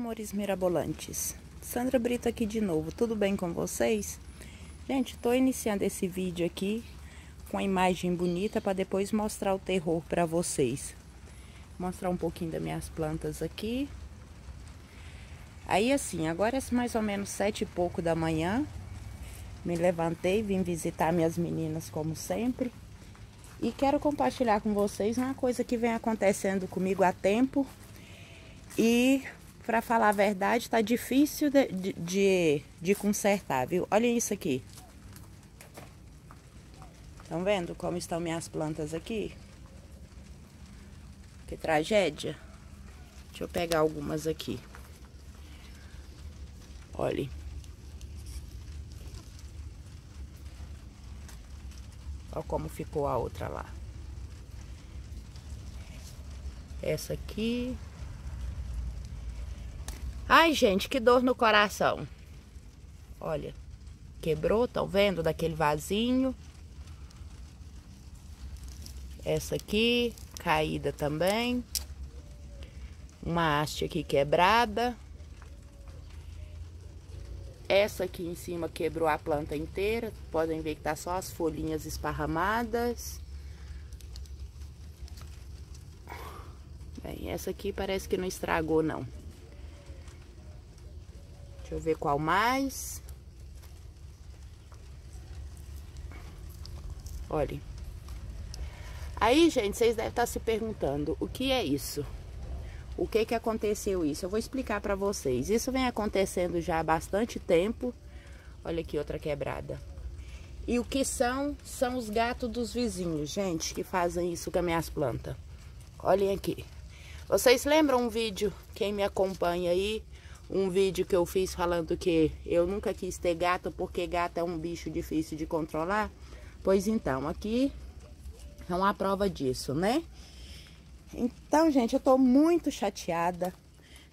amores mirabolantes, Sandra Brito aqui de novo, tudo bem com vocês? Gente, estou iniciando esse vídeo aqui com a imagem bonita para depois mostrar o terror para vocês. Mostrar um pouquinho das minhas plantas aqui. Aí assim, agora é mais ou menos sete e pouco da manhã, me levantei, vim visitar minhas meninas como sempre. E quero compartilhar com vocês uma coisa que vem acontecendo comigo há tempo e para falar a verdade, tá difícil de, de, de, consertar, viu? Olha isso aqui. Estão vendo como estão minhas plantas aqui? Que tragédia. Deixa eu pegar algumas aqui. Olhem. Olha como ficou a outra lá. Essa aqui, Ai, gente, que dor no coração. Olha, quebrou, estão vendo? Daquele vasinho. Essa aqui, caída também. Uma haste aqui quebrada. Essa aqui em cima quebrou a planta inteira. Podem ver que tá só as folhinhas esparramadas. Bem, essa aqui parece que não estragou, não. Deixa eu ver qual mais. Olha. Aí, gente, vocês devem estar se perguntando, o que é isso? O que que aconteceu isso? Eu vou explicar para vocês. Isso vem acontecendo já há bastante tempo. Olha aqui outra quebrada. E o que são? São os gatos dos vizinhos, gente, que fazem isso com as minhas plantas. Olhem aqui. Vocês lembram um vídeo, quem me acompanha aí, um vídeo que eu fiz falando que eu nunca quis ter gato porque gato é um bicho difícil de controlar. Pois então, aqui é uma prova disso, né? Então, gente, eu tô muito chateada.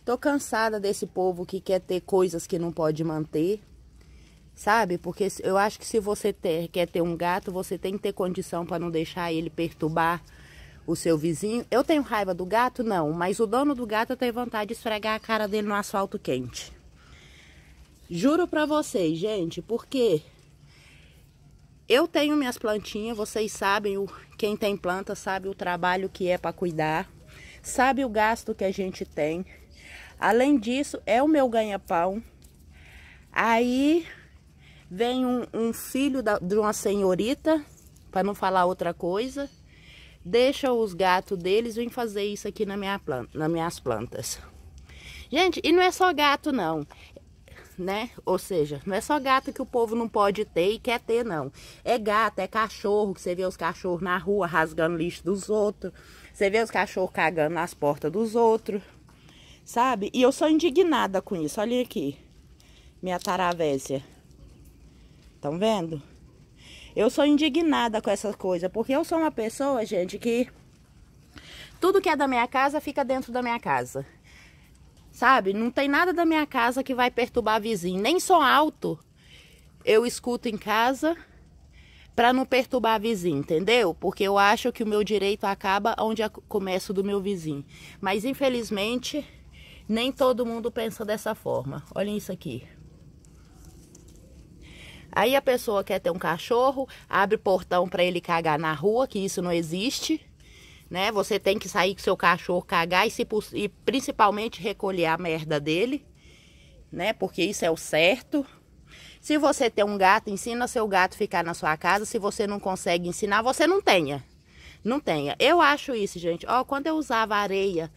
Tô cansada desse povo que quer ter coisas que não pode manter. Sabe? Porque eu acho que se você ter, quer ter um gato, você tem que ter condição para não deixar ele perturbar o seu vizinho. Eu tenho raiva do gato? Não, mas o dono do gato tem vontade de esfregar a cara dele no asfalto quente. Juro pra vocês, gente, porque eu tenho minhas plantinhas, vocês sabem, o, quem tem planta sabe o trabalho que é para cuidar, sabe o gasto que a gente tem. Além disso, é o meu ganha-pão. Aí vem um, um filho da, de uma senhorita, para não falar outra coisa, deixa os gatos deles vir fazer isso aqui na minha planta, nas minhas plantas. Gente, e não é só gato não, né? Ou seja, não é só gato que o povo não pode ter e quer ter não. É gato, é cachorro, que você vê os cachorros na rua rasgando lixo dos outros. Você vê os cachorros cagando nas portas dos outros. Sabe? E eu sou indignada com isso. Olha aqui. Minha taravésia. Estão vendo? Eu sou indignada com essas coisas porque eu sou uma pessoa, gente, que tudo que é da minha casa fica dentro da minha casa. Sabe? Não tem nada da minha casa que vai perturbar vizinho, nem som alto. Eu escuto em casa para não perturbar vizinho, entendeu? Porque eu acho que o meu direito acaba onde começa do meu vizinho. Mas infelizmente, nem todo mundo pensa dessa forma. Olhem isso aqui. Aí a pessoa quer ter um cachorro, abre portão para ele cagar na rua, que isso não existe, né? Você tem que sair com seu cachorro cagar e, se, e principalmente recolher a merda dele, né? Porque isso é o certo. Se você tem um gato, ensina seu gato ficar na sua casa. Se você não consegue ensinar, você não tenha. Não tenha. Eu acho isso, gente. Ó, quando eu usava areia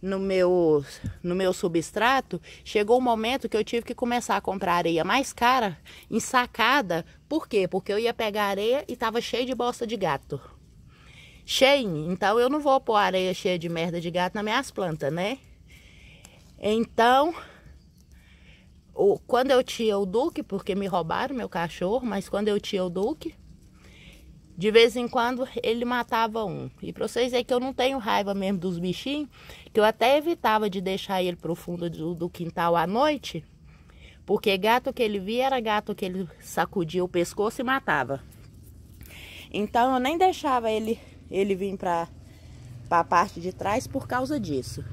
no meu, no meu substrato, chegou um momento que eu tive que começar a comprar areia mais cara, ensacada. Por quê? Porque eu ia pegar areia e tava cheio de bosta de gato. Cheio, então eu não vou pôr areia cheia de merda de gato nas minhas plantas, né? Então, o, quando eu tinha o Duque, porque me roubaram meu cachorro, mas quando eu tinha o Duque, de vez em quando ele matava um. E para vocês verem que eu não tenho raiva mesmo dos bichinhos, que eu até evitava de deixar ele pro fundo do, do quintal à noite, porque gato que ele via era gato que ele sacudia o pescoço e matava. Então eu nem deixava ele ele vir para a parte de trás por causa disso.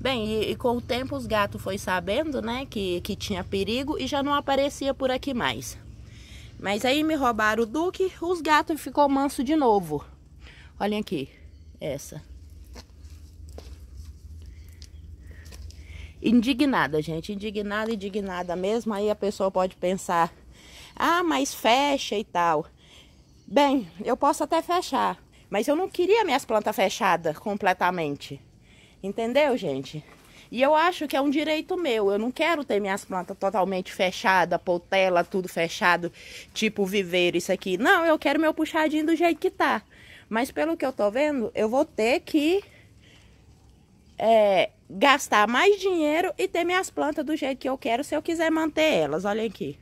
Bem, e, e com o tempo os gatos foi sabendo, né, que, que tinha perigo e já não aparecia por aqui mais. Mas aí me roubaram o Duque, os gatos ficou manso de novo. Olhem aqui, essa. Indignada, gente, indignada, indignada mesmo. Aí a pessoa pode pensar, ah, mas fecha e tal. Bem, eu posso até fechar, mas eu não queria minhas plantas fechadas completamente. Entendeu, gente? E eu acho que é um direito meu. Eu não quero ter minhas plantas totalmente fechadas, potela, tudo fechado, tipo viveiro, isso aqui. Não, eu quero meu puxadinho do jeito que tá. Mas pelo que eu tô vendo, eu vou ter que é, gastar mais dinheiro e ter minhas plantas do jeito que eu quero se eu quiser manter elas. Olha aqui.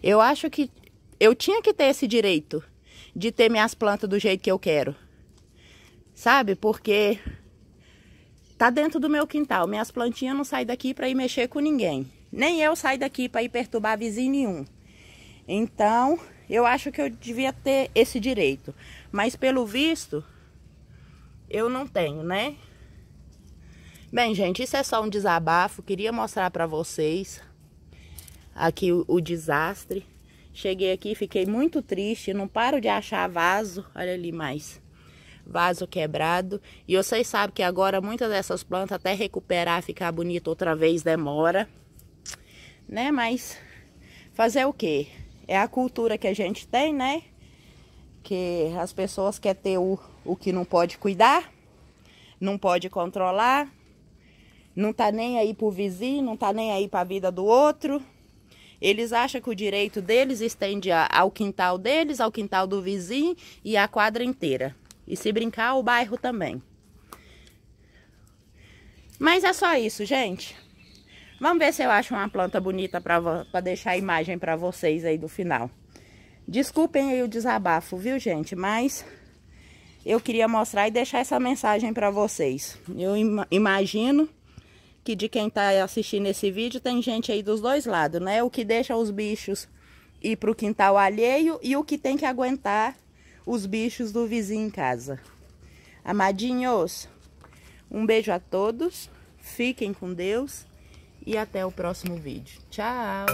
Eu acho que eu tinha que ter esse direito de ter minhas plantas do jeito que eu quero. Sabe? Porque Tá dentro do meu quintal. Minhas plantinhas não saem daqui para ir mexer com ninguém. Nem eu saio daqui para ir perturbar vizinho nenhum. Então, eu acho que eu devia ter esse direito. Mas pelo visto, eu não tenho, né? Bem, gente, isso é só um desabafo. Queria mostrar para vocês aqui o, o, desastre. Cheguei aqui, fiquei muito triste. Não paro de achar vaso. Olha ali mais vaso quebrado. E vocês sabem que agora muitas dessas plantas até recuperar, ficar bonita outra vez demora, né? Mas fazer o quê? É a cultura que a gente tem, né? Que as pessoas querem ter o, o que não pode cuidar, não pode controlar, não tá nem aí pro vizinho, não tá nem aí pra vida do outro. Eles acham que o direito deles estende ao quintal deles, ao quintal do vizinho e à quadra inteira. E se brincar, o bairro também. Mas é só isso, gente. Vamos ver se eu acho uma planta bonita para deixar a imagem para vocês aí do final. Desculpem aí o desabafo, viu, gente? Mas eu queria mostrar e deixar essa mensagem para vocês. Eu im imagino que de quem está assistindo esse vídeo tem gente aí dos dois lados, né? O que deixa os bichos ir para o quintal alheio e o que tem que aguentar os bichos do vizinho em casa. Amadinhos, um beijo a todos, fiquem com Deus e até o próximo vídeo. Tchau!